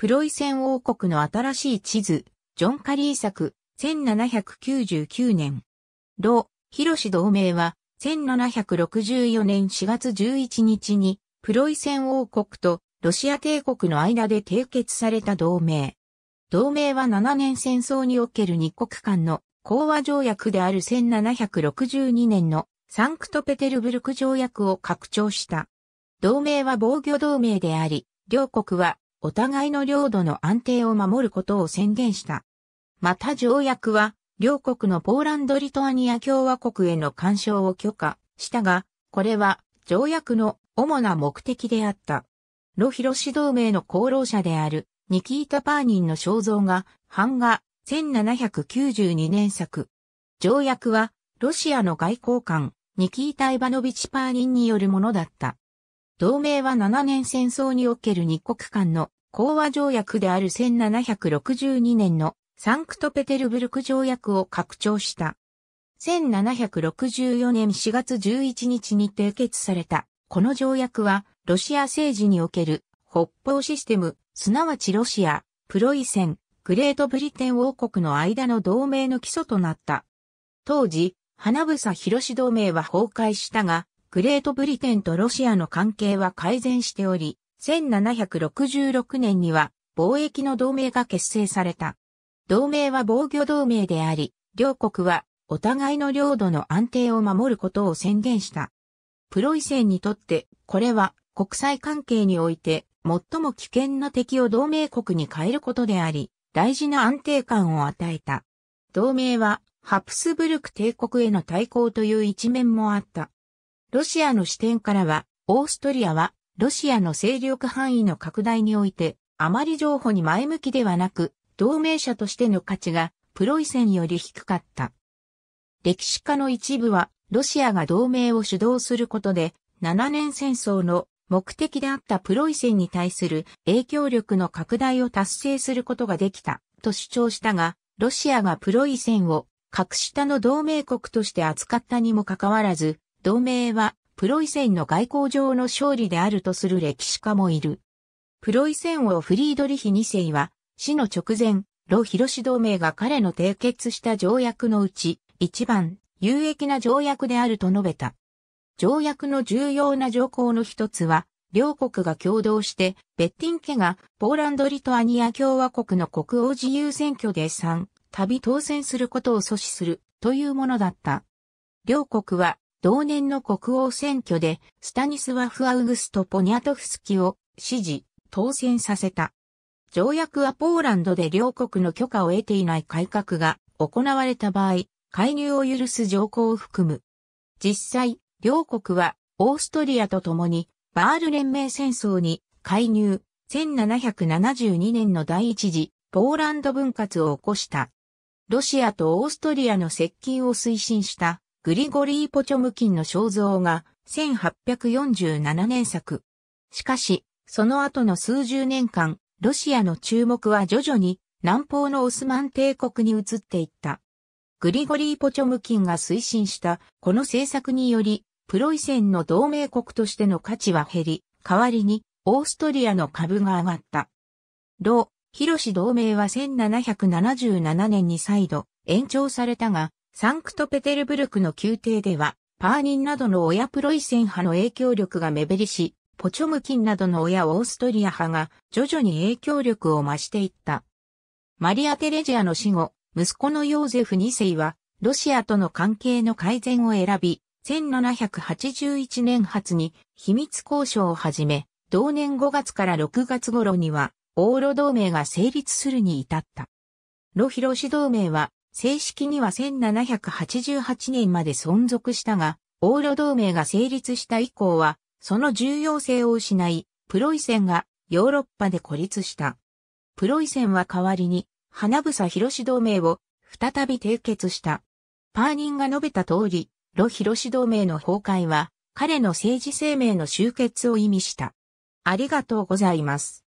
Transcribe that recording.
プロイセン王国の新しい地図、ジョン・カリー作、1799年。ロ、広シ同盟は、1764年4月11日に、プロイセン王国とロシア帝国の間で締結された同盟。同盟は7年戦争における2国間の講和条約である1762年のサンクトペテルブルク条約を拡張した。同盟は防御同盟であり、両国はお互いの領土の安定を守ることを宣言した。また条約は、両国のポーランド・リトアニア共和国への干渉を許可したが、これは条約の主な目的であった。ロヒロシ同盟の功労者であるニキータ・パーニンの肖像が版画1792年作。条約はロシアの外交官ニキータ・イバノビチ・パーニンによるものだった。同盟は7年戦争における日国間の講和条約である1762年のサンクトペテルブルク条約を拡張した。1764年4月11日に締結された、この条約は、ロシア政治における北方システム、すなわちロシア、プロイセン、グレートブリテン王国の間の同盟の基礎となった。当時、花房広同盟は崩壊したが、グレートブリテンとロシアの関係は改善しており、1766年には貿易の同盟が結成された。同盟は防御同盟であり、両国はお互いの領土の安定を守ることを宣言した。プロイセンにとってこれは国際関係において最も危険な敵を同盟国に変えることであり、大事な安定感を与えた。同盟はハプスブルク帝国への対抗という一面もあった。ロシアの視点からは、オーストリアは、ロシアの勢力範囲の拡大において、あまり情報に前向きではなく、同盟者としての価値が、プロイセンより低かった。歴史家の一部は、ロシアが同盟を主導することで、7年戦争の目的であったプロイセンに対する影響力の拡大を達成することができた、と主張したが、ロシアがプロイセンを格下の同盟国として扱ったにもかかわらず、同盟はプロイセンの外交上の勝利であるとする歴史家もいる。プロイセン王フリードリヒ2世は死の直前、ロヒロシ同盟が彼の締結した条約のうち一番有益な条約であると述べた。条約の重要な条項の一つは、両国が共同して、ベッティン家がポーランドリトアニア共和国の国王自由選挙で3、度当選することを阻止するというものだった。両国は同年の国王選挙でスタニスワフ・アウグスト・ポニャトフスキを支持、当選させた。条約はポーランドで両国の許可を得ていない改革が行われた場合、介入を許す条項を含む。実際、両国はオーストリアと共にバール連盟戦争に介入、1772年の第一次ポーランド分割を起こした。ロシアとオーストリアの接近を推進したグリゴリー・ポチョムキンの肖像が1847年作。しかし、その後の数十年間、ロシアの注目は徐々に南方のオスマン帝国に移っていった。グリゴリー・ポチョムキンが推進したこの政策により、プロイセンの同盟国としての価値は減り、代わりにオーストリアの株が上がった。ロ・ヒロシ同盟は1777年に再度延長されたが、サンクトペテルブルクの宮廷では、パーニンなどの親プロイセン派の影響力が目減りし、ポチョムキンなどの親オーストリア派が徐々に影響力を増していった。マリア・テレジアの死後、息子のヨーゼフ2世は、ロシアとの関係の改善を選び、1781年初に秘密交渉を始め、同年5月から6月頃には、オーロ同盟が成立するに至った。ロヒロシ同盟は、正式には1788年まで存続したが、オーロ同盟が成立した以降は、その重要性を失い、プロイセンがヨーロッパで孤立した。プロイセンは代わりに、花房広志同盟を再び締結した。パーニンが述べた通り、ロ広志同盟の崩壊は、彼の政治生命の終結を意味した。ありがとうございます。